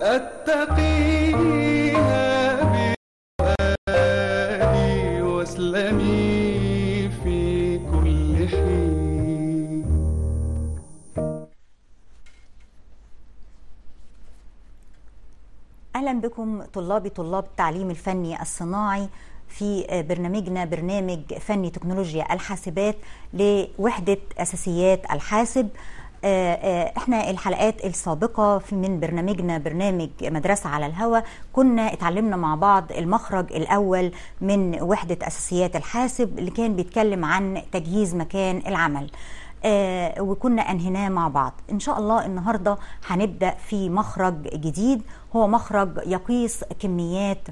أتقيها واسلمي في كل حين أهلا بكم طلابي طلاب التعليم الفني الصناعي في برنامجنا برنامج فني تكنولوجيا الحاسبات لوحدة أساسيات الحاسب آه، آه، احنا الحلقات السابقة من برنامجنا برنامج مدرسة على الهوى كنا اتعلمنا مع بعض المخرج الأول من وحدة أساسيات الحاسب اللي كان بيتكلم عن تجهيز مكان العمل آه وكنا انهيناه مع بعض ان شاء الله النهارده هنبدا في مخرج جديد هو مخرج يقيس كميات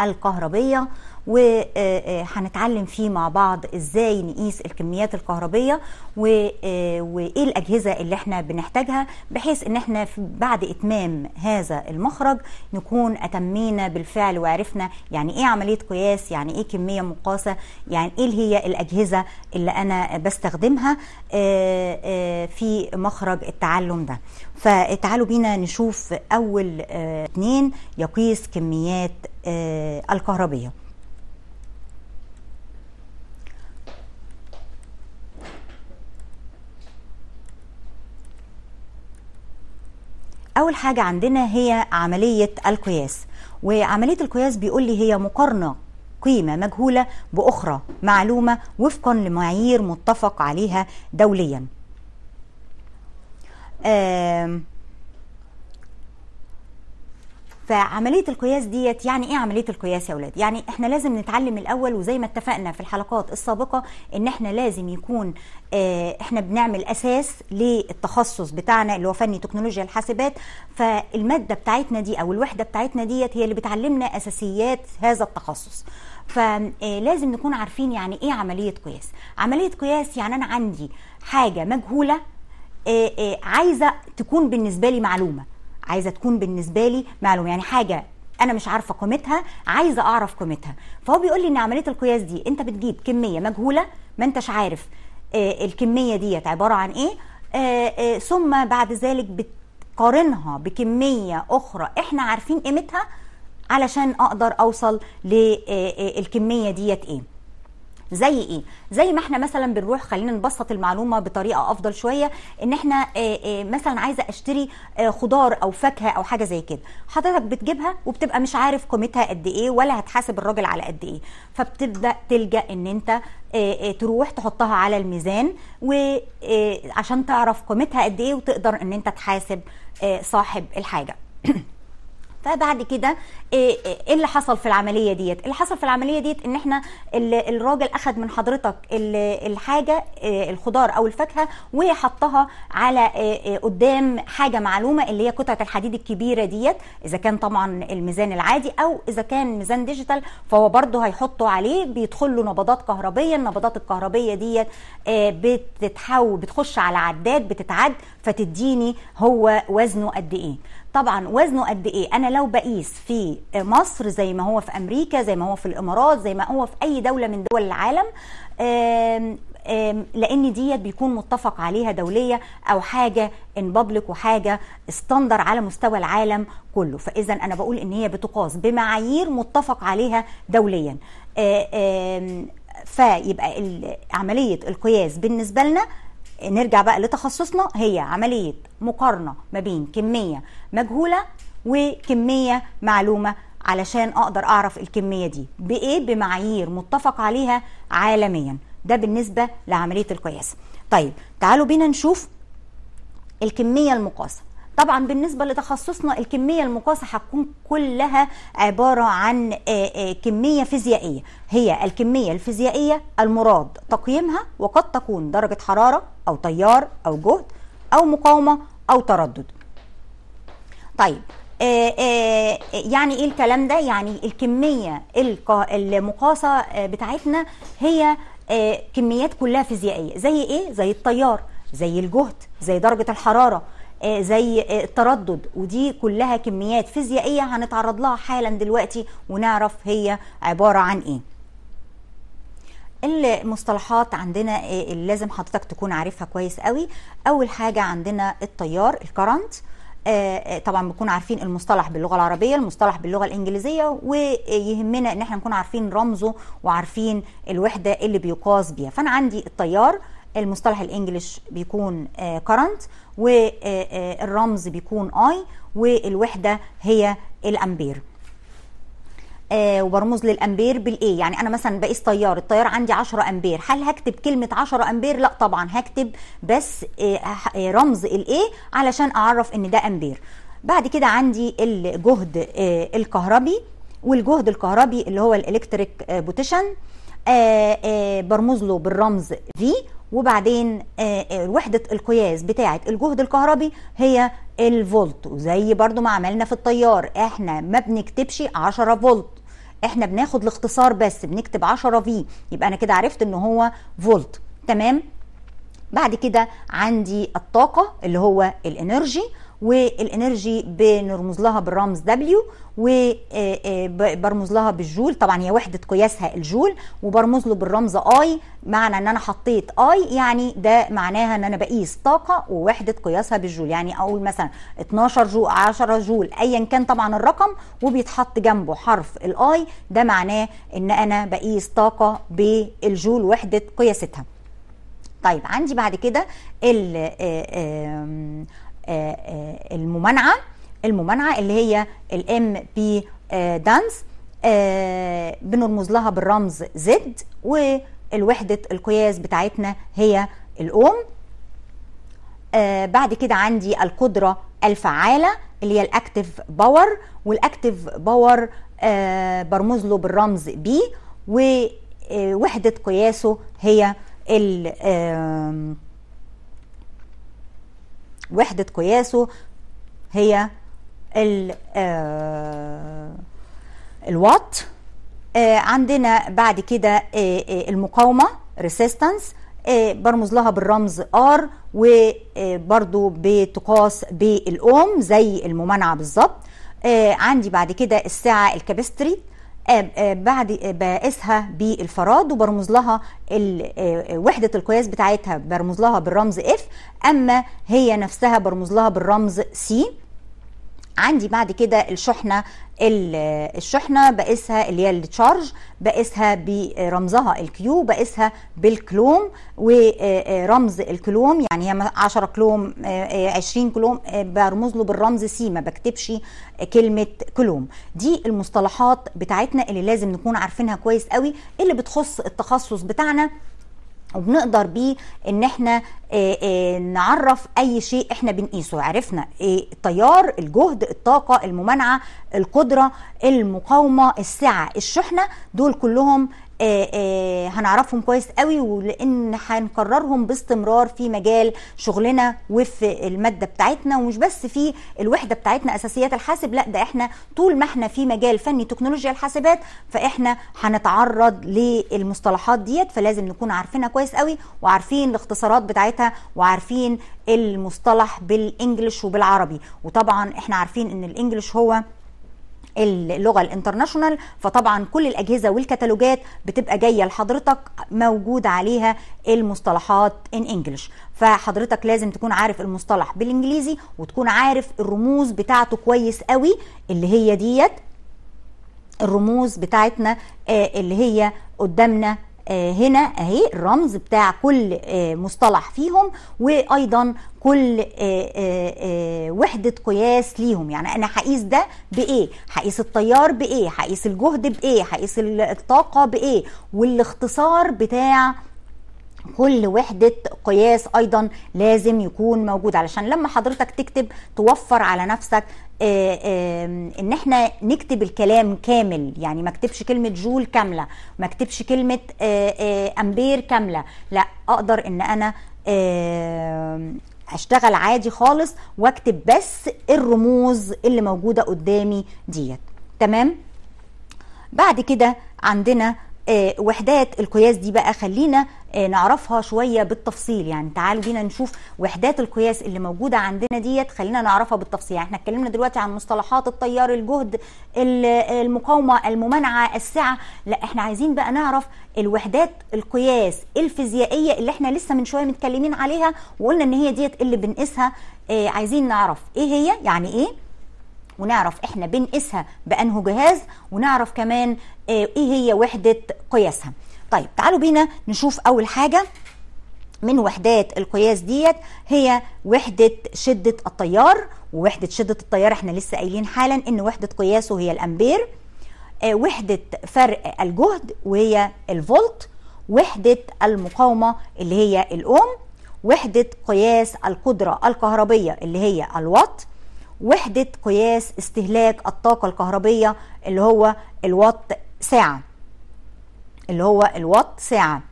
الكهربيه وهنتعلم فيه مع بعض ازاي نقيس الكميات الكهربيه آه، وايه الاجهزه اللي احنا بنحتاجها بحيث ان احنا بعد اتمام هذا المخرج نكون اتمينا بالفعل وعرفنا يعني ايه عمليه قياس يعني ايه كميه مقاسه يعني ايه هي الاجهزه اللي انا بستخدمها آه، آه، في مخرج التعلم ده فتعالوا بينا نشوف اول اتنين يقيس كميات الكهربيه أول حاجة عندنا هي عملية القياس وعملية القياس بيقول لي هي مقارنة قيمة مجهولة بأخرى معلومة وفقا لمعايير متفق عليها دوليا آه فعمليه القياس ديت يعني ايه عمليه القياس يا اولاد يعني احنا لازم نتعلم الاول وزي ما اتفقنا في الحلقات السابقه ان احنا لازم يكون آه، احنا بنعمل اساس للتخصص بتاعنا اللي هو فني تكنولوجيا الحاسبات فالماده بتاعتنا دي او الوحده بتاعتنا ديت هي اللي بتعلمنا اساسيات هذا التخصص فلازم آه، نكون عارفين يعني ايه عمليه قياس عمليه قياس يعني انا عندي حاجه مجهوله آه، عايزه تكون بالنسبه لي معلومه عايزه تكون بالنسبه لي معلومه يعني حاجه انا مش عارفه قيمتها عايزه اعرف قيمتها فهو بيقول لي ان عمليه القياس دي انت بتجيب كميه مجهوله ما انتش عارف آه، الكميه ديت عباره عن ايه آه، آه، ثم بعد ذلك بتقارنها بكميه اخرى احنا عارفين قيمتها علشان اقدر اوصل للكميه ديت ايه زي ايه زي ما احنا مثلا بنروح خلينا نبسط المعلومه بطريقه افضل شويه ان احنا آه، آه، مثلا عايزه اشتري آه، خضار او فاكهه او حاجه زي كده حضرتك بتجيبها وبتبقى مش عارف قيمتها قد ايه ولا هتحاسب الراجل على قد ايه فبتبدا تلجا ان انت تروح تحطها على الميزان وعشان تعرف قيمتها قد ايه وتقدر ان انت تحاسب صاحب الحاجه فبعد كده إيه،, ايه اللي حصل في العمليه ديت اللي حصل في العمليه ديت ان احنا الراجل اخذ من حضرتك الحاجه إيه، الخضار او الفاكهه وحطها على إيه، قدام حاجه معلومه اللي هي قطعه الحديد الكبيره ديت اذا كان طبعا الميزان العادي او اذا كان ميزان ديجيتال فهو برده هيحطه عليه بيدخل له نبضات كهربيه النبضات الكهربيه ديت بتتحول بتخش على عداد بتتعد فتديني هو وزنه قد ايه طبعا وزنه قد ايه انا لو بقيس في مصر زي ما هو في امريكا زي ما هو في الامارات زي ما هو في اي دوله من دول العالم لان ديت بيكون متفق عليها دوليه او حاجه ان بابليك وحاجه استندر على مستوى العالم كله فاذا انا بقول ان هي بتقاس بمعايير متفق عليها دوليا فيبقى عمليه القياس بالنسبه لنا نرجع بقى لتخصصنا هي عمليه مقارنه ما بين كميه مجهوله وكميه معلومه علشان اقدر اعرف الكميه دي بايه بمعايير متفق عليها عالميا ده بالنسبه لعمليه القياس طيب تعالوا بينا نشوف الكميه المقاسه طبعا بالنسبه لتخصصنا الكميه المقاسه هتكون كلها عباره عن آه، آه، كميه فيزيائيه هي الكميه الفيزيائيه المراد تقييمها وقد تكون درجه حراره او تيار او جهد او مقاومه او تردد طيب آه، يعني ايه الكلام ده يعني الكميه المقاسه بتاعتنا هي كميات كلها فيزيائيه زي ايه زي التيار زي الجهد زي درجه الحراره آه، زي آه، التردد ودي كلها كميات فيزيائيه هنتعرض لها حالا دلوقتي ونعرف هي عباره عن ايه المصطلحات عندنا آه، اللي لازم حضرتك تكون عارفها كويس قوي اول حاجه عندنا التيار الكرنت طبعا بنكون عارفين المصطلح باللغه العربيه المصطلح باللغه الانجليزيه ويهمنا ان احنا نكون عارفين رمزه وعارفين الوحده اللي بيقاس بيها فانا عندي التيار المصطلح الانجليش بيكون كرنت آه والرمز بيكون اي والوحده هي الامبير آه وبرمز للامبير بالايه يعني انا مثلا بقيس طيار التيار عندي 10 امبير هل هكتب كلمه 10 امبير لا طبعا هكتب بس آه آه رمز الايه علشان اعرف ان ده امبير بعد كده عندي الجهد آه، الكهربي والجهد الكهربي اللي هو الالكتريك آه، بوتيشن آه، برمز له بالرمز في وبعدين آه، آه، وحدة القياس بتاعة الجهد الكهربي هي الفولت وزي برضو ما عملنا في التيار احنا ما بنكتبش 10 فولت احنا بناخد الاختصار بس بنكتب 10 في يبقى انا كده عرفت ان هو فولت تمام بعد كده عندي الطاقة اللي هو الانرجي والانرجي بنرمز لها بالرمز دبليو وبرمز آه، آه، لها بالجول طبعا هي وحده قياسها الجول وبرمز له بالرمز اي معنى ان انا حطيت اي يعني ده معناها ان انا بقيس طاقه ووحده قياسها بالجول يعني اقول مثلا 12 جول 10 جول ايا كان طبعا الرقم وبيتحط جنبه حرف الاي ده معناه ان انا بقيس طاقه بالجول وحده قياستها طيب عندي بعد كده آه، آه، الممانعه الممانعه اللي هي الام بي دانس بنرمز لها بالرمز زد والوحده القياس بتاعتنا هي الاوم آه، بعد كده عندي القدره الفعاله اللي هي الاكتف باور والاكتف باور برمز له بالرمز بي ووحده قياسه هي ال وحدة قياسه هي ال آه، الوات آه، عندنا بعد كده آه، المقاومة ريسيستنس برمز لها بالرمز R وبرضو بتقاس بالأوم زي الممانعة بالظبط عندي بعد كده الساعة الكابستري آه، آه، بقيسها آه، بالفراد وبرمز لها وحدة القياس بتاعتها برمز لها بالرمز F أما هي نفسها برمز لها بالرمز C عندي بعد كده الشحنه الشحنه بقيسها اللي هي التشارج بقيسها برمزها الكيو بقيسها بالكلوم ورمز آه، آه، الكلوم يعني هي 10 كلوم 20 آه، كلوم برمز له بالرمز سي ما بكتبش كلمه كلوم دي المصطلحات بتاعتنا اللي لازم نكون عارفينها كويس قوي اللي بتخص التخصص بتاعنا وبنقدر بيه ان احنا آه، آه، نعرف اي شيء احنا بنقيسه عرفنا آه، التيار الجهد الطاقه الممانعه القدره المقاومه السعه الشحنه دول كلهم آه، آه، هنعرفهم كويس قوي ولان هنكررهم باستمرار في مجال شغلنا وفي الماده بتاعتنا ومش بس في الوحده بتاعتنا اساسيات الحاسب لا ده احنا طول ما احنا في مجال فني تكنولوجيا الحاسبات فاحنا هنتعرض للمصطلحات ديت فلازم نكون عارفينها كويس قوي وعارفين الاختصارات بتاعتها وعارفين المصطلح بالانجلش وبالعربي وطبعا احنا عارفين ان الانجلش هو اللغه الانترناشونال فطبعا كل الاجهزه والكتالوجات بتبقى جايه لحضرتك موجود عليها المصطلحات ان انجلش فحضرتك لازم تكون عارف المصطلح بالانجليزي وتكون عارف الرموز بتاعته كويس قوي اللي هي ديت الرموز بتاعتنا آه، اللي هي قدامنا آه، هنا اهي الرمز بتاع كل آه، مصطلح فيهم وايضا كل آه، وحدة قياس ليهم يعني انا هقيس ده بايه هقيس التيار بايه هقيس الجهد بايه هقيس الطاقة بايه والاختصار بتاع كل وحدة قياس أيضا لازم يكون موجود علشان لما حضرتك تكتب توفر على نفسك آآ آه، آآ ان احنا نكتب الكلام كامل يعني ما اكتبش كلمه جول كامله ما اكتبش كلمه آآ آه، آه، امبير كامله لا اقدر ان انا اشتغل عادي خالص واكتب بس الرموز اللي موجوده قدامي ديت تمام بعد كده عندنا آه، وحدات القياس دي بقى خلينا آه، نعرفها شوية بالتفصيل يعني تعالوا بينا نشوف وحدات القياس اللي موجودة عندنا ديت خلينا نعرفها بالتفصيل يعني احنا اتكلمنا دلوقتي عن مصطلحات التيار الجهد المقاومة الممانعة السعة لا احنا عايزين بقى نعرف الوحدات القياس الفيزيائية اللي احنا لسه من شوية متكلمين عليها وقلنا ان هي ديت اللي بنقيسها آه، عايزين نعرف ايه هي يعني ايه ونعرف احنا بنقيسها بانه جهاز ونعرف كمان آه، ايه هي وحده قياسها طيب تعالوا بينا نشوف اول حاجه من وحدات القياس ديت هي وحدة شدة التيار ووحدة شدة التيار احنا لسه قايلين حالا ان وحدة قياسه هي الامبير آه، وحدة فرق الجهد وهي الفولت وحدة المقاومة اللي هي الاوم وحدة قياس القدرة الكهربية اللي هي الوات وحدة قياس استهلاك الطاقة الكهربية اللي هو الوات ساعة اللي هو الوات ساعة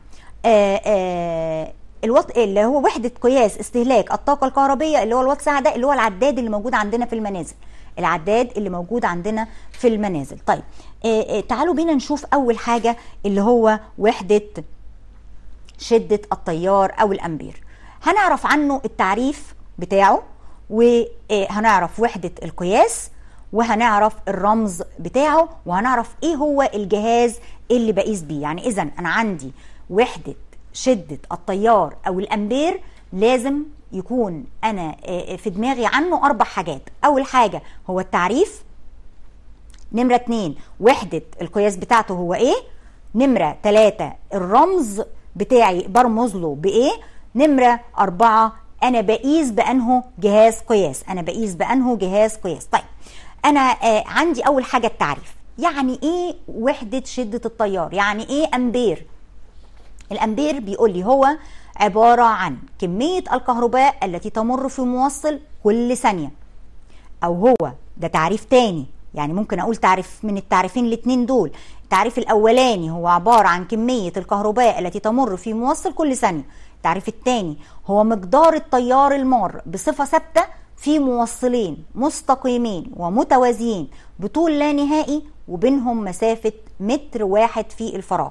آآ آه، آآ آه، الوات إيه؟ اللي هو وحدة قياس استهلاك الطاقة الكهربية اللي هو الوات ساعة ده اللي هو العداد اللي موجود عندنا في المنازل العداد اللي موجود عندنا في المنازل طيب آآ آه، تعالوا بينا نشوف أول حاجة اللي هو وحدة شدة التيار أو الأمبير هنعرف عنه التعريف بتاعه وهنعرف وحدة القياس وهنعرف الرمز بتاعه وهنعرف ايه هو الجهاز اللي بقيس بيه يعني اذا انا عندي وحدة شدة التيار او الامبير لازم يكون انا آه، آه، في دماغي عنه اربع حاجات اول حاجة هو التعريف نمرة اتنين وحدة القياس بتاعته هو ايه نمرة تلاتة الرمز بتاعي برمز له بايه نمرة أربعة انا بقيس بانه جهاز قياس انا بقيس بانه جهاز قياس طيب انا آه عندي اول حاجه التعريف يعني ايه وحده شده التيار يعني ايه امبير الامبير بيقول لي هو عباره عن كميه الكهرباء التي تمر في موصل كل ثانيه او هو ده تعريف تاني يعني ممكن اقول تعريف من التعريفين الاثنين دول التعريف الاولاني هو عباره عن كميه الكهرباء التي تمر في موصل كل ثانيه التعريف الثاني هو مقدار التيار المار بصفة ثابتة في موصلين مستقيمين ومتوازيين بطول لا نهائي وبينهم مسافة متر واحد في الفراغ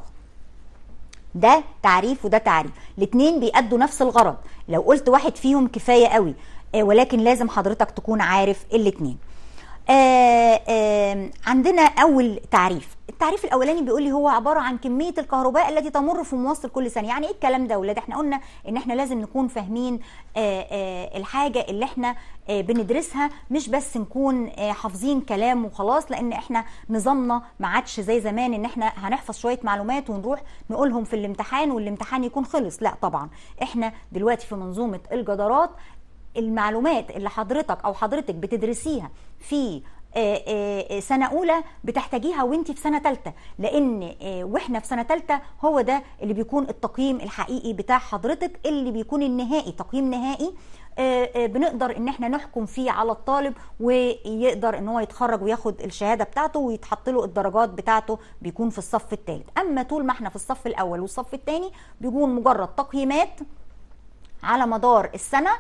ده تعريف وده تعريف الاثنين بيأدوا نفس الغرض لو قلت واحد فيهم كفاية قوي آه، ولكن لازم حضرتك تكون عارف الاثنين آه، عندنا أول تعريف التعريف الاولاني بيقول لي هو عباره عن كميه الكهرباء التي تمر في موصل كل ثانيه يعني ايه الكلام ده ولاد احنا قلنا ان احنا لازم نكون فاهمين آه، آه، الحاجه اللي احنا آه، بندرسها مش بس نكون حافظين كلام وخلاص لان احنا نظامنا ما عادش زي زمان ان احنا هنحفظ شويه معلومات ونروح نقولهم في الامتحان والامتحان يكون خلص لا طبعا احنا دلوقتي في منظومه الجدارات المعلومات اللي حضرتك او حضرتك بتدرسيها في آه، آه، آه، سنه اولى بتحتاجيها وانت في سنه ثالثه لان واحنا في سنه ثالثه هو ده اللي بيكون التقييم الحقيقي بتاع حضرتك اللي بيكون النهائي تقييم نهائي بنقدر ان احنا نحكم فيه على الطالب ويقدر ان هو يتخرج وياخد الشهاده بتاعته ويتحط له الدرجات بتاعته بيكون في الصف الثالث اما طول ما احنا في الصف الاول والصف الثاني بيكون مجرد تقييمات على مدار السنه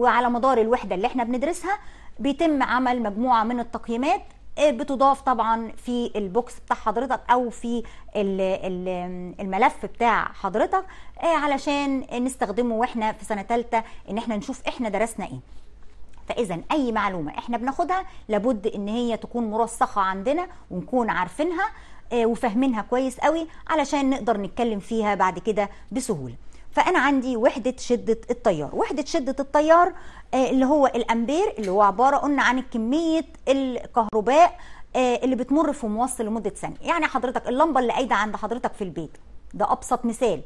وعلى مدار الوحده اللي احنا بندرسها بيتم عمل مجموعه من التقييمات آه، بتضاف طبعا في البوكس بتاع حضرتك او في الملف بتاع حضرتك آه، علشان نستخدمه واحنا في سنه ثالثه ان احنا نشوف احنا درسنا ايه فاذا اي معلومه احنا بناخدها لابد ان هي تكون مرسخه عندنا ونكون عارفينها آه، وفاهمينها كويس قوي علشان نقدر نتكلم فيها بعد كده بسهوله فانا عندي وحده شده التيار وحده شده التيار آه، اللي هو الامبير اللي هو عباره قلنا عن كميه الكهرباء آه، اللي بتمر في موصل لمده ثانيه يعني حضرتك اللمبه اللي قايده عند حضرتك في البيت ده ابسط مثال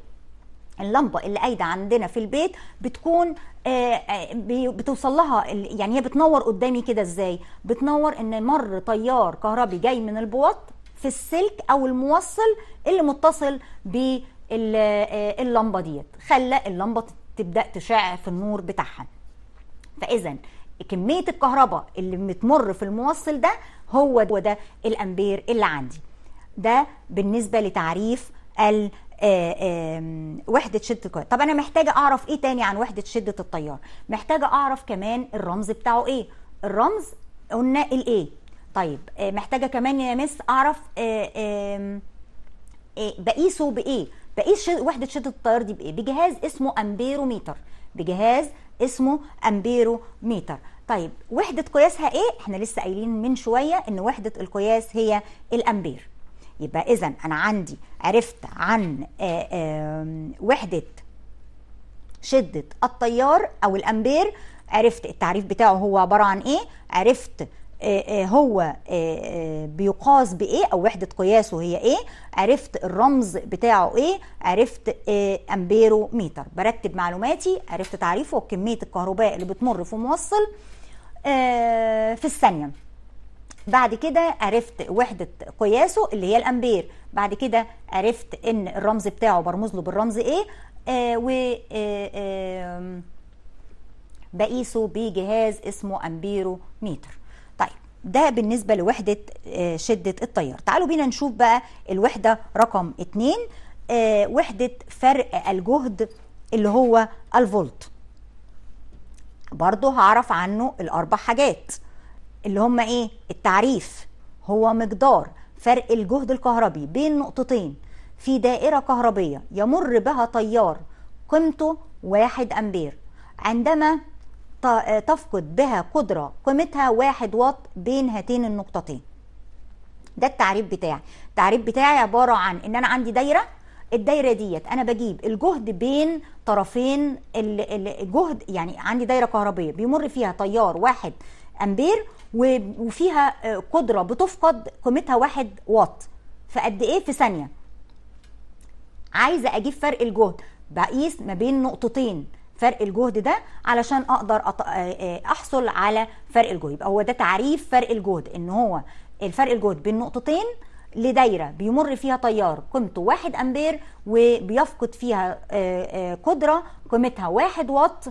اللمبه اللي قايده عندنا في البيت بتكون آه، بتوصل لها يعني هي بتنور قدامي كده ازاي بتنور ان مر تيار كهربي جاي من البوط في السلك او الموصل اللي متصل بالبوط آه، اللمبه ديت خلى اللمبه تبدا تشع في النور بتاعها فاذا كميه الكهرباء اللي بتمر في الموصل ده هو ده الامبير اللي عندي ده بالنسبه لتعريف ال آه، وحدة شدة الكهرباء طب أنا محتاجة أعرف إيه تاني عن وحدة شدة التيار محتاجة أعرف كمان الرمز بتاعه إيه الرمز قلنا الإيه طيب آه، محتاجة كمان يا مس أعرف بقيسه بإيه بقيس وحده شده التيار دي بايه بجهاز اسمه امبيروميتر بجهاز اسمه امبيروميتر طيب وحده قياسها ايه احنا لسه قايلين من شويه ان وحده القياس هي الامبير يبقى اذا انا عندي عرفت عن آه، وحده شده التيار او الامبير عرفت التعريف بتاعه هو عباره عن ايه عرفت آه، آه، هو آه، بيقاس بايه او وحده قياسه هي ايه عرفت الرمز بتاعه ايه عرفت امبيرو متر برتب معلوماتي عرفت تعريفه وكميه الكهرباء اللي بتمر في موصل في الثانيه بعد كده عرفت وحدة قياسه اللي هي الأمبير بعد كده عرفت إن الرمز بتاعه برمز له بالرمز إيه آه و آه آه بقيسه بجهاز اسمه أمبيرو متر ده بالنسبة لوحدة آه، شدة التيار تعالوا بينا نشوف بقى الوحدة رقم 2 آه، وحدة فرق الجهد اللي هو الفولت برضه هعرف عنه الأربع حاجات اللي هم إيه التعريف هو مقدار فرق الجهد الكهربي بين نقطتين في دائرة كهربية يمر بها تيار قيمته واحد أمبير عندما آه، تفقد بها قدرة قيمتها واحد واط بين هاتين النقطتين ده التعريف بتاعي التعريف بتاعي عبارة عن ان انا عندي دايرة الدايرة ديت انا بجيب الجهد بين طرفين الجهد يعني عندي دايرة كهربية بيمر فيها تيار واحد امبير وفيها آه، قدرة بتفقد قيمتها واحد واط فقد ايه في ثانية عايزة اجيب فرق الجهد بقيس ما بين نقطتين فرق الجهد ده علشان اقدر آه، آه، احصل على فرق الجهد يبقى هو ده تعريف فرق الجهد ان هو الفرق الجهد بين نقطتين لدايره بيمر فيها تيار قيمته 1 امبير وبيفقد فيها آه، قدره قيمتها 1 واط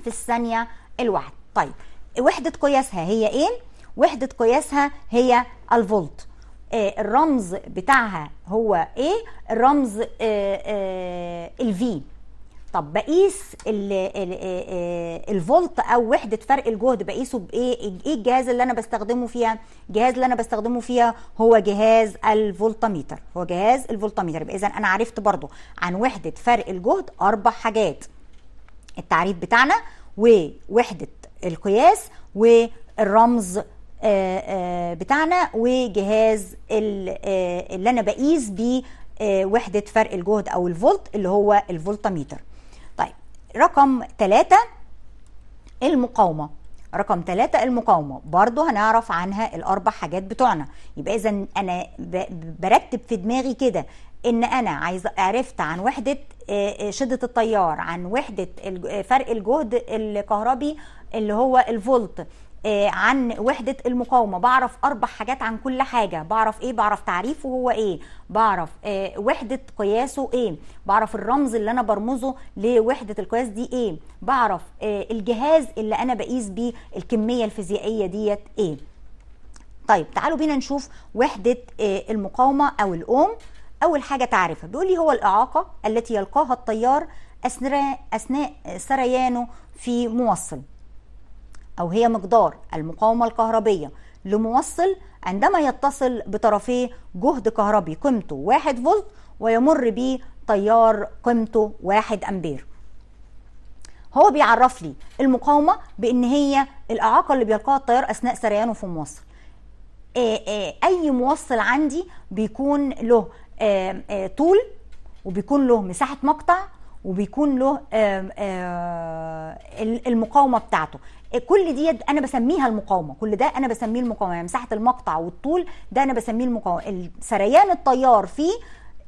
في الثانيه الواحد طيب وحده قياسها هي ايه وحده قياسها هي الفولت الرمز بتاعها هو ايه الرمز الفي طب بقيس آه، آه، الفولت او وحده فرق الجهد بقيسه بايه ايه الجهاز اللي انا بستخدمه فيها الجهاز اللي انا بستخدمه فيها هو جهاز الفولتميتر هو جهاز الفولتميتر يبقى اذا انا عرفت برضو عن وحده فرق الجهد اربع حاجات التعريف بتاعنا ووحده القياس والرمز آه، بتاعنا وجهاز اللي انا بقيس بيه وحده فرق الجهد او الفولت اللي هو الفولتميتر رقم ثلاثة المقاومة رقم ثلاثة المقاومة برضو هنعرف عنها الأربع حاجات بتوعنا يبقى إذا أنا برتب في دماغي كده إن أنا عايز عرفت عن وحدة آه، آه، شدة التيار عن وحدة آه، فرق الجهد الكهربي اللي هو الفولت آه، عن وحده المقاومه بعرف اربع حاجات عن كل حاجه بعرف ايه بعرف تعريفه هو ايه بعرف آه، وحده قياسه ايه بعرف الرمز اللي انا برمزه لوحده القياس دي ايه بعرف آه، الجهاز اللي انا بقيس بيه الكميه الفيزيائيه ديت ايه طيب تعالوا بينا نشوف وحده المقاومه او الاوم اول حاجه تعرفها بيقول لي هو الاعاقه التي يلقاها التيار اثناء اثناء سريانه في موصل أو هي مقدار المقاومة الكهربية لموصل عندما يتصل بطرفيه جهد كهربي قيمته 1 فولت ويمر بيه تيار قيمته 1 أمبير هو بيعرف لي المقاومة بأن هي الإعاقة اللي بيلقاها التيار أثناء سريانه في موصل آه، آه، أي موصل عندي بيكون له آه، طول وبيكون له مساحة مقطع وبيكون له المقاومه بتاعته كل دي انا بسميها المقاومه كل ده انا بسميه المقاومه يعني مساحه المقطع والطول ده انا بسميه المقاومه سريان التيار فيه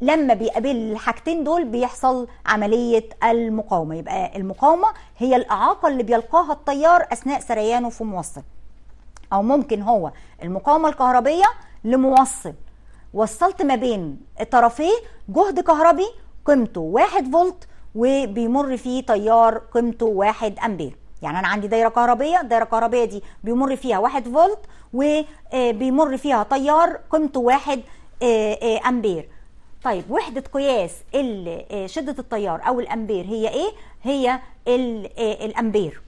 لما بيقابل الحاجتين دول بيحصل عملية المقاومة يبقى المقاومة هي الإعاقة اللي بيلقاها التيار أثناء سريانه في موصل أو ممكن هو المقاومة الكهربية لموصل وصلت ما بين طرفيه جهد كهربي قيمته واحد فولت وبيمر فيه تيار قيمته واحد أمبير يعني انا عندي دايره كهربيه الدايره الكهربيه دي بيمر فيها 1 فولت وبيمر آه، فيها تيار قيمته 1 آه، آه، امبير طيب وحده قياس شده التيار او الامبير هي ايه هي الامبير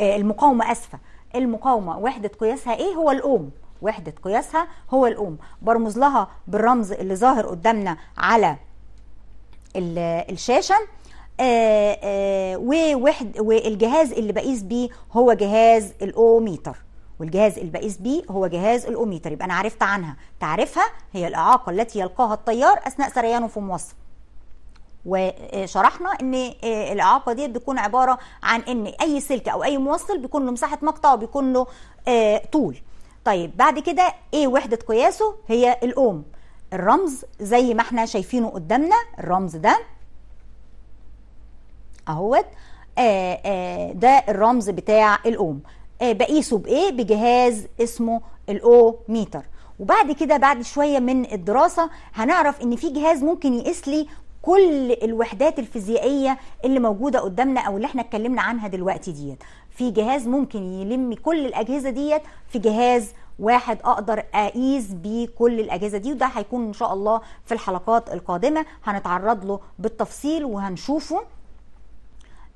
المقاومه اسفه المقاومه وحده قياسها ايه هو الاوم وحده قياسها هو الاوم برمز لها بالرمز اللي ظاهر قدامنا على الشاشه آه، آه، ووحد والجهاز اللي بقيس بيه هو جهاز الاوميتر والجهاز اللي بقيس بيه هو جهاز الاوميتر يبقى انا عرفت عنها تعرفها هي الاعاقه التي يلقاها الطيار اثناء سريانه في موصف وشرحنا ان آه، الاعاقه دي بتكون عباره عن ان اي سلك او اي موصل بيكون له مساحه مقطع وبيكون له طول طيب بعد كده ايه وحده قياسه هي الاوم الرمز زي ما احنا شايفينه قدامنا الرمز ده اهوت آه آه ده الرمز بتاع الاوم آه بقيسه بايه بجهاز اسمه الاو ميتر وبعد كده بعد شويه من الدراسه هنعرف ان في جهاز ممكن يقيس لي كل الوحدات الفيزيائيه اللي موجوده قدامنا او اللي احنا اتكلمنا عنها دلوقتي ديت في جهاز ممكن يلم كل الاجهزه ديت في جهاز واحد اقدر اقيس بيه كل الاجهزه دي وده هيكون ان شاء الله في الحلقات القادمه هنتعرض له بالتفصيل وهنشوفه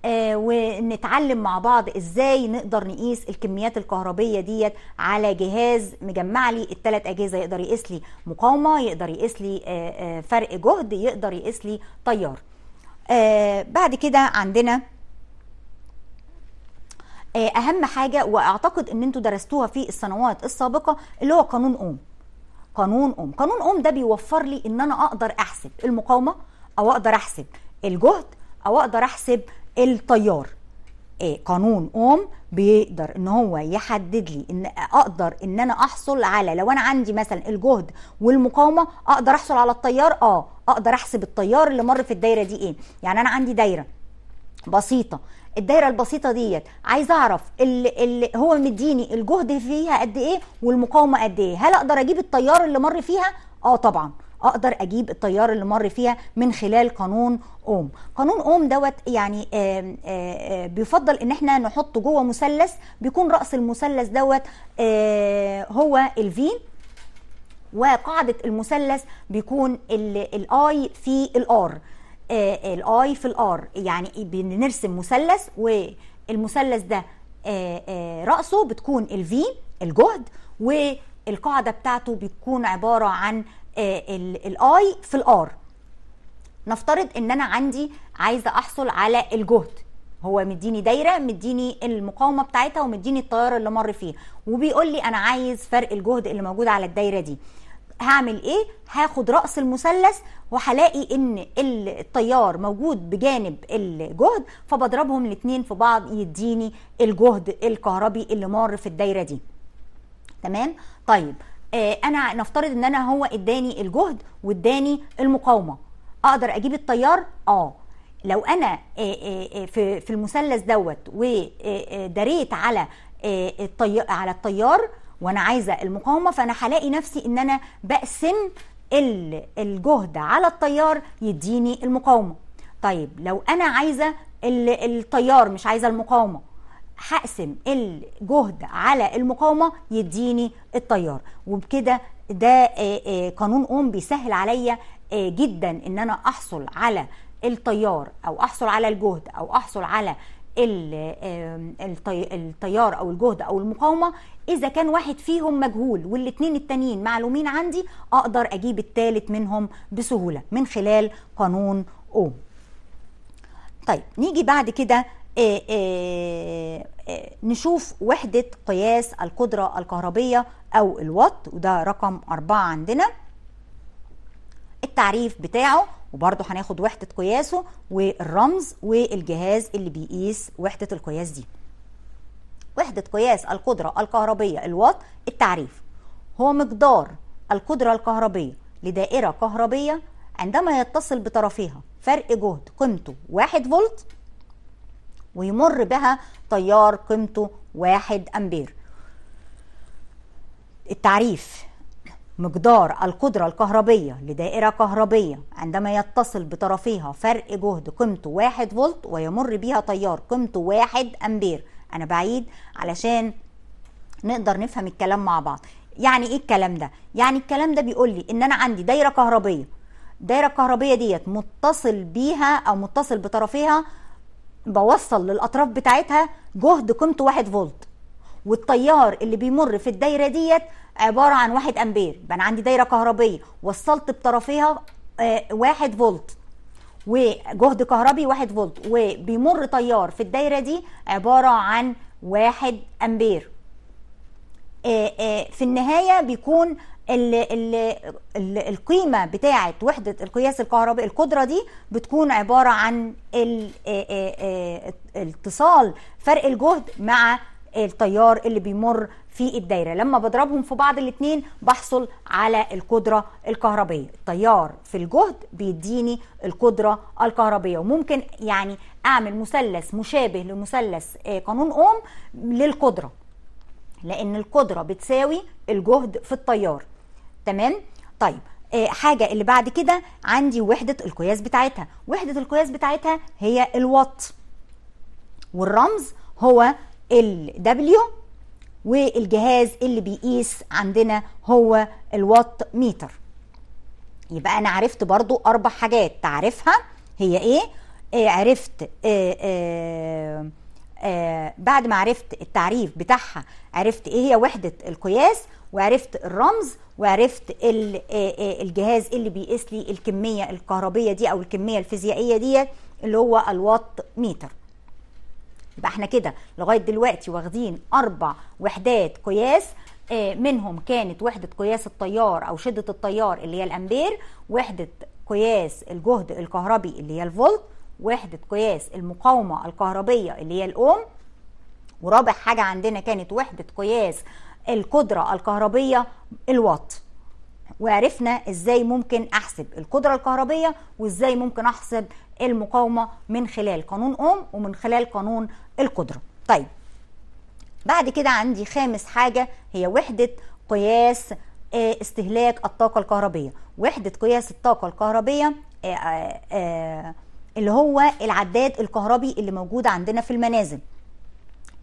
آه، ونتعلم مع بعض ازاي نقدر نقيس الكميات الكهربيه ديت على جهاز مجمع لي الثلاث اجهزه يقدر يقيس لي مقاومه يقدر يقيس لي آه، آه، فرق جهد يقدر يقيس لي تيار بعد كده عندنا اهم حاجه واعتقد ان انتوا درستوها في السنوات السابقه اللي هو قانون اوم قانون اوم قانون اوم ده بيوفر لي ان انا اقدر احسب المقاومه او اقدر احسب الجهد او اقدر احسب الطيار إيه، قانون اوم بيقدر ان هو يحدد لي ان اقدر ان انا احصل على لو انا عندي مثلا الجهد والمقاومه اقدر احصل على التيار اه اقدر احسب التيار اللي مر في الدايره دي ايه يعني انا عندي دايره بسيطه الدايره البسيطه ديت عايز اعرف اللي اللي هو مديني الجهد فيها قد ايه والمقاومه قد ايه هل اقدر اجيب التيار اللي مر فيها اه طبعا اقدر اجيب التيار اللي مر فيها من خلال قانون اوم قانون اوم دوت يعني آآ آآ بيفضل ان احنا نحطه جوه مثلث بيكون راس المثلث دوت هو الفي وقاعده المثلث بيكون الاي في الار آه، الاي في الار يعني بنرسم مثلث والمثلث ده آه، آه، راسه بتكون الفي الجهد والقاعده بتاعته بتكون عباره عن آه، الاي في الار نفترض ان انا عندي عايزه احصل على الجهد هو مديني دايره مديني المقاومه بتاعتها ومديني التيار اللي مر فيه وبيقول لي انا عايز فرق الجهد اللي موجود على الدايره دي هعمل ايه هاخد راس المثلث وهلاقي ان التيار موجود بجانب الجهد فبضربهم الاثنين في بعض يديني الجهد الكهربي اللي مر في الدايره دي تمام طيب آه، انا نفترض ان انا هو اداني الجهد واداني المقاومه اقدر اجيب التيار اه لو انا آه، آه، في في المثلث دوت ودريت على على التيار وانا عايزه المقاومه فانا هلاقي نفسي ان انا بقسم الجهد على التيار يديني المقاومه طيب لو انا عايزه التيار مش عايزه المقاومه هقسم الجهد على المقاومه يديني التيار وبكده ده آه، آه، قانون اوم بيسهل عليا آه، جدا ان انا احصل على التيار او احصل على الجهد او احصل على التيار او الجهد او المقاومه اذا كان واحد فيهم مجهول والاثنين التانيين معلومين عندي اقدر اجيب الثالث منهم بسهوله من خلال قانون اوم طيب نيجي بعد كده آه، آه، آه، نشوف وحدة قياس القدرة الكهربية أو الوات وده رقم أربعة عندنا التعريف بتاعه وبرضه هناخد وحدة قياسه والرمز والجهاز اللي بيقيس وحدة القياس دي وحدة قياس القدرة الكهربية الوات التعريف هو مقدار القدرة الكهربية لدائرة كهربية عندما يتصل بطرفيها فرق جهد قيمته واحد فولت ويمر بها تيار قيمته واحد أمبير التعريف مقدار القدرة الكهربية لدائرة كهربية عندما يتصل بطرفيها فرق جهد قيمته واحد فولت ويمر بها تيار قيمته واحد أمبير أنا بعيد علشان نقدر نفهم الكلام مع بعض يعني ايه الكلام ده يعني الكلام ده بيقول لي ان انا عندي دايره كهربيه الدايره الكهربيه ديت متصل بيها او متصل بطرفيها بوصل للاطراف بتاعتها جهد قيمته 1 فولت والتيار اللي بيمر في الدايره ديت عباره عن 1 امبير يبقى انا عندي دايره كهربيه وصلت بطرفيها 1 آه، فولت وجهد كهربي 1 فولت وبيمر تيار في الدايره دي عباره عن 1 امبير آه، آه، في النهايه بيكون الـ الـ الـ القيمه بتاعه وحده القياس الكهربائي القدره دي بتكون عباره عن اتصال فرق الجهد مع التيار اللي بيمر في الدايره لما بضربهم في بعض الاثنين بحصل على القدره الكهربيه التيار في الجهد بيديني القدره الكهربيه وممكن يعني اعمل مثلث مشابه لمثلث قانون اوم للقدره لان القدره بتساوي الجهد في التيار تمام طيب آه، حاجه اللي بعد كده عندي وحده القياس بتاعتها وحده القياس بتاعتها هي الوات والرمز هو ال دبليو والجهاز اللي بيقيس عندنا هو الوات ميتر يبقى انا عرفت برضو اربع حاجات تعرفها هي ايه, إيه عرفت إيه إيه آه، بعد ما عرفت التعريف بتاعها عرفت ايه هي وحدة القياس وعرفت الرمز وعرفت آه، آه، الجهاز اللي بيقيس لي الكمية الكهربية دي او الكمية الفيزيائية دي اللي هو الوات متر يبقى احنا كده لغاية دلوقتي واخدين اربع وحدات قياس منهم كانت وحدة قياس التيار او شدة التيار اللي هي الامبير وحدة قياس الجهد الكهربي اللي هي الفولت وحدة قياس المقاومة الكهربية اللي هي الأوم ورابع حاجة عندنا كانت وحدة قياس القدرة الكهربية الوات وعرفنا ازاي ممكن احسب القدرة الكهربية وازاي ممكن احسب المقاومة من خلال قانون اوم ومن خلال قانون القدرة طيب بعد كده عندي خامس حاجة هي وحدة قياس آه، استهلاك الطاقة الكهربية وحدة قياس الطاقة الكهربية آه، آه، اللي هو العداد الكهربي اللي موجود عندنا في المنازل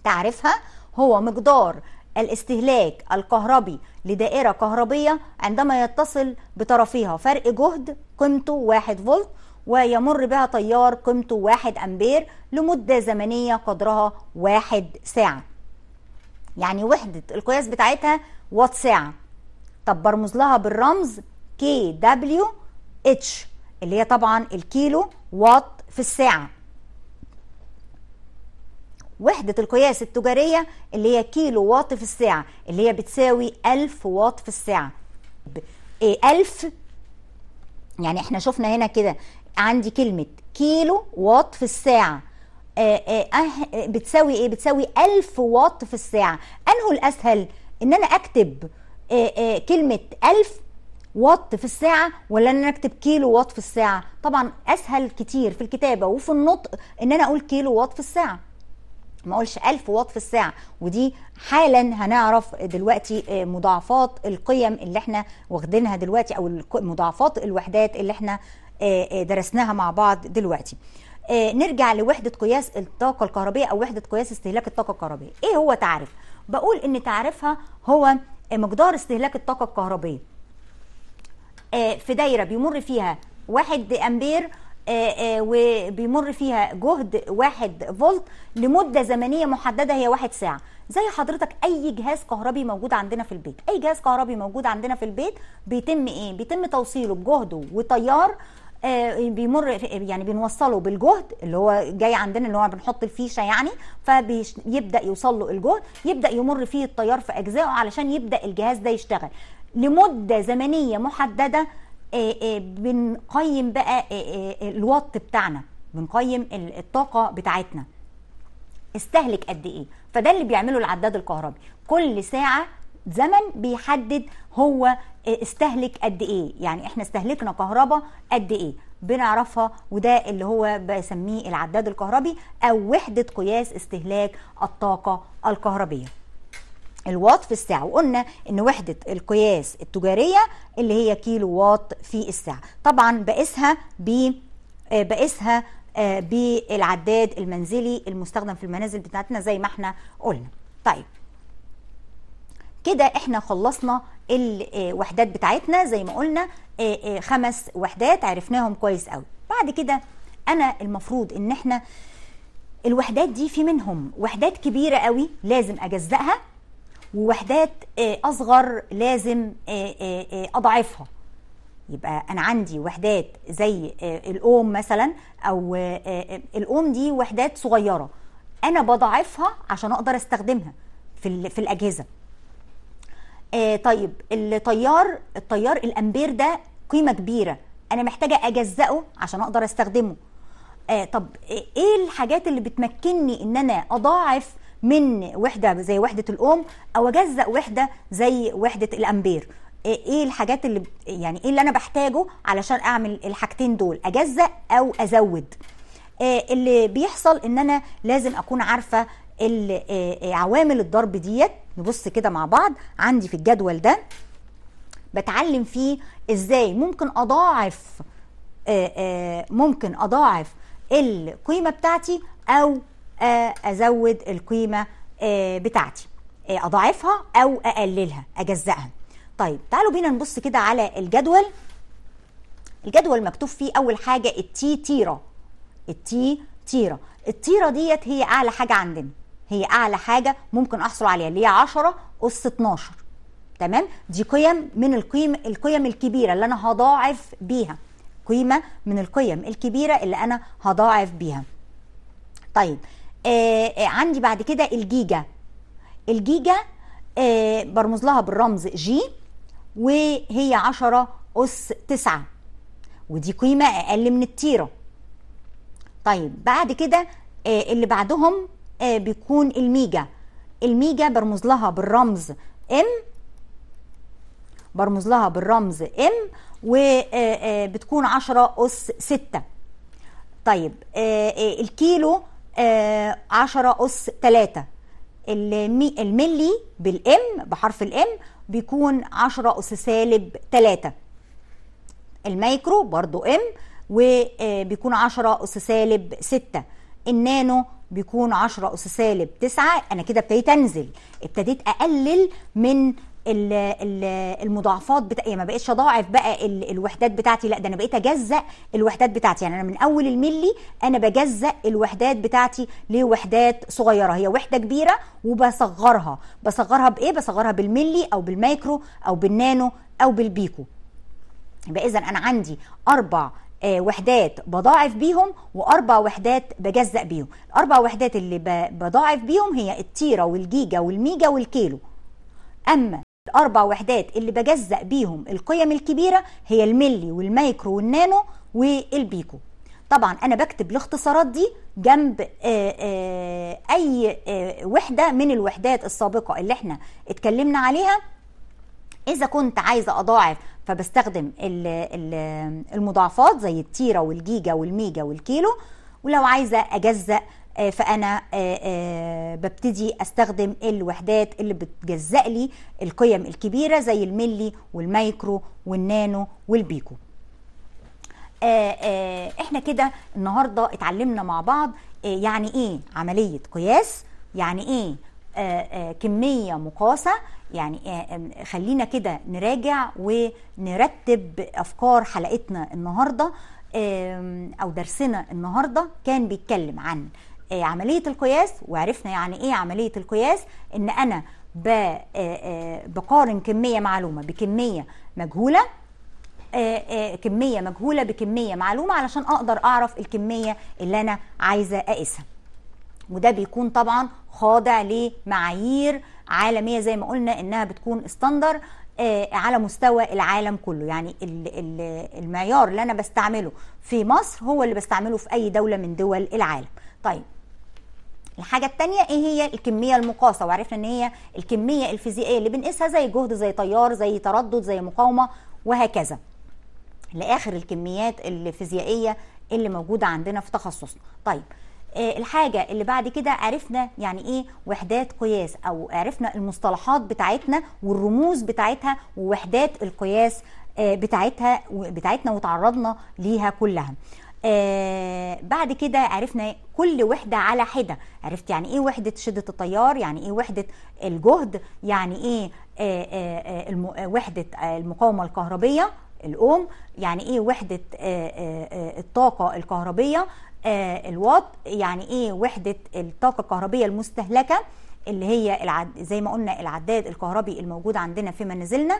تعرفها هو مقدار الاستهلاك الكهربي لدائرة كهربية عندما يتصل بطرفيها فرق جهد قيمته 1 فولت ويمر بها تيار قيمته 1 أمبير لمدة زمنية قدرها 1 ساعة يعني وحدة القياس بتاعتها وات ساعة طب برمز لها بالرمز كي دبليو اتش اللي هي طبعا الكيلو واط في الساعة وحدة القياس التجارية اللي هي كيلو واط في الساعة اللي هي بتساوي ألف واط في الساعة إيه، ألف يعني احنا شفنا هنا كده عندي كلمة كيلو واط في الساعة آآ إيه، آآ إيه، أه، بتساوي ايه بتساوي ألف واط في الساعة انه الاسهل ان انا اكتب آآ كلمة ألف وات في الساعة ولا ان انا اكتب كيلو وات في الساعة طبعا اسهل كتير في الكتابة وفي النطق ان انا اقول كيلو وات في الساعة ما اقولش 1000 وات في الساعه ودي حالا هنعرف دلوقتي آه، مضاعفات القيم اللي احنا واخدينها دلوقتي او مضاعفات الوحدات اللي احنا آه، آه، درسناها مع بعض دلوقتي نرجع لوحده قياس الطاقه الكهربية او وحده قياس استهلاك الطاقه الكهربية. ايه هو تعريف بقول ان تعريفها هو مقدار استهلاك الطاقه الكهربائيه آه، في دايره بيمر فيها 1 امبير آه، آه، وبيمر فيها جهد 1 فولت لمده زمنيه محدده هي 1 ساعه زي حضرتك اي جهاز كهربي موجود عندنا في البيت اي جهاز كهربي موجود عندنا في البيت بيتم ايه بيتم توصيله بجهده وتيار بيمر يعني بنوصله بالجهد اللي هو جاي عندنا اللي هو بنحط الفيشه يعني فبيبدا يوصل له الجهد يبدا يمر فيه التيار في اجزائه علشان يبدا الجهاز ده يشتغل لمده زمنيه محدده آه، آه، بنقيم بقى آه، الوات بتاعنا بنقيم الطاقه بتاعتنا استهلك قد ايه فده اللي بيعمله العداد الكهربي كل ساعه زمن بيحدد هو استهلك قد ايه يعني احنا استهلكنا كهرباء قد ايه بنعرفها وده اللي هو بسميه العداد الكهربي او وحده قياس استهلاك الطاقه الكهربيه الواط في الساعة وقلنا ان وحدة القياس التجارية اللي هي كيلو واط في الساعة طبعا بقيسها ب آه، بقيسها آه، بالعداد المنزلي المستخدم في المنازل بتاعتنا زي ما احنا قلنا طيب كده احنا خلصنا الوحدات آه، بتاعتنا زي ما قلنا خمس وحدات عرفناهم كويس قوي بعد كده انا المفروض ان احنا الوحدات دي في منهم وحدات كبيرة قوي لازم اجزأها ووحدات آه، اصغر لازم آه، آه، اضعفها يبقى انا عندي وحدات زي الاوم مثلا او الاوم دي وحدات صغيره انا بضعفها عشان اقدر استخدمها في في الاجهزه طيب التيار التيار الامبير ده قيمه كبيره انا محتاجه اجزئه عشان اقدر استخدمه طب ايه الحاجات اللي بتمكنني ان انا اضاعف من وحده زي وحده الام او اجزا وحده زي وحده الامبير ايه, إيه الحاجات اللي يعني ايه اللي انا بحتاجه علشان اعمل الحاجتين دول اجزا او ازود إيه، اللي بيحصل ان انا لازم اكون عارفه إيه، عوامل الضرب ديت نبص كده مع بعض عندي في الجدول ده بتعلم فيه ازاي ممكن اضاعف ممكن اضاعف القيمه بتاعتي او ازود القيمه بتاعتي اضاعفها او اقللها اجزأها طيب تعالوا بينا نبص كده على الجدول الجدول مكتوب فيه اول حاجه التي تيره التي تيره التيره ديت هي اعلى حاجه عندنا هي اعلى حاجه ممكن احصل عليها اللي هي 10 اس 12 تمام دي قيم من القيم القيم الكبيره اللي انا هضاعف بيها قيمه من القيم الكبيره اللي انا هضاعف بيها طيب آه، آه، عندي بعد كده الجيجا الجيجا آه، برمز لها بالرمز جي وهي عشرة أس تسعة ودي قيمة أقل من التيرة طيب بعد كده اللي بعدهم بيكون الميجا الميجا برمز لها بالرمز ام برمز لها بالرمز ام وبتكون 10 أس 6 طيب الكيلو 10 آه، أس 3 الملي بالام بحرف الام بيكون 10 أس سالب 3 الميكرو برضو ام وبيكون آه، 10 أس سالب 6 النانو بيكون 10 أس سالب 9 أنا كده ابتديت أنزل ابتديت أقلل من المضاعفات بتا... يعني ما بقتش اضاعف بقى الوحدات بتاعتي لا ده انا بقيت اجزأ الوحدات بتاعتي يعني انا من اول الملي انا بجزأ الوحدات بتاعتي لوحدات صغيره هي وحده كبيره وبصغرها بصغرها بايه بصغرها بالملي او بالمايكرو او بالنانو او بالبيكو يبقى اذا انا عندي اربع آه، وحدات بضاعف بيهم واربع وحدات بجزأ بيهم الاربع وحدات اللي بضاعف بيهم هي التيره والجيجا والميجا والكيلو اما اربع وحدات اللي بجزأ بيهم القيم الكبيره هي الملي والمايكرو والنانو والبيكو طبعا انا بكتب الاختصارات دي جنب آآ آه، آآ آه، اي آآ آه، وحده من الوحدات السابقه اللي احنا اتكلمنا عليها اذا كنت عايزه اضاعف فبستخدم المضاعفات زي التيره والجيجا والميجا والكيلو ولو عايزه اجزأ آه، فانا آه، آه، ببتدي استخدم الوحدات اللي بتجزأ لي القيم الكبيره زي الملي والمايكرو والنانو والبيكو احنا كده النهارده اتعلمنا مع بعض يعني ايه عمليه قياس يعني ايه كميه مقاسه يعني خلينا كده نراجع ونرتب افكار حلقتنا النهارده او درسنا النهارده كان بيتكلم عن إيه عمليه القياس وعرفنا يعني ايه عمليه القياس ان انا إيه، إيه، بقارن كميه معلومه بكميه مجهوله كميه مجهوله بكميه معلومه علشان اقدر اعرف الكميه اللي انا عايزه اقيسها وده بيكون طبعا خاضع لمعايير عالميه زي ما قلنا انها بتكون استندر على مستوى العالم كله يعني المعيار اللي انا بستعمله في مصر هو اللي بستعمله في اي دوله من دول العالم طيب الحاجه الثانيه ايه هي الكميه المقاسه وعرفنا ان هي الكميه الفيزيائيه اللي بنقيسها زي جهد زي تيار زي تردد زي مقاومه وهكذا لاخر الكميات الفيزيائيه اللي موجوده عندنا في تخصصنا طيب آه، الحاجة اللي بعد كده عرفنا يعني ايه وحدات قياس او عرفنا المصطلحات بتاعتنا والرموز بتاعتها ووحدات القياس آه، بتاعتها بتاعتنا وتعرضنا ليها كلها آه بعد كده عرفنا كل وحدة على حدة عرفت يعني ايه وحدة شدة التيار يعني ايه وحدة الجهد يعني ايه آه آه, آه، الم آه، وحدة آه، المقاومة الكهربية الاوم يعني ايه وحدة الطاقة الكهربية الواط يعني ايه وحدة الطاقة الكهربية المستهلكة اللي هي العد زي ما قلنا العداد الكهربي الموجود عندنا في منازلنا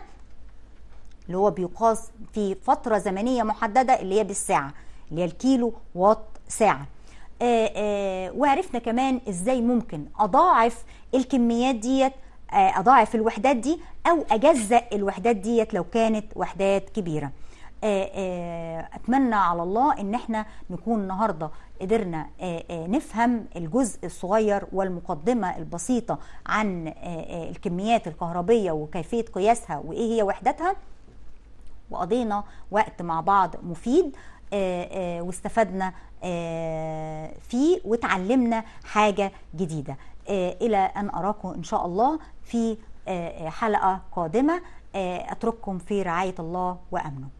اللي هو بيقاس في فترة زمنية محددة اللي هي بالساعة اللي هي الكيلو وات ساعه آآ آه، آآ آه، وعرفنا كمان ازاي ممكن اضاعف الكميات ديت آه، اضاعف الوحدات دي او اجزأ الوحدات ديت لو كانت وحدات كبيره اتمنى على الله ان احنا نكون النهارده قدرنا نفهم الجزء الصغير والمقدمه البسيطه عن الكميات الكهربيه وكيفيه قياسها وايه هي وحدتها وقضينا وقت مع بعض مفيد آه، آه، واستفدنا آه، فيه وتعلمنا حاجة جديدة إلى أن أراكم إن شاء الله في حلقة قادمة أترككم في رعاية الله وأمنه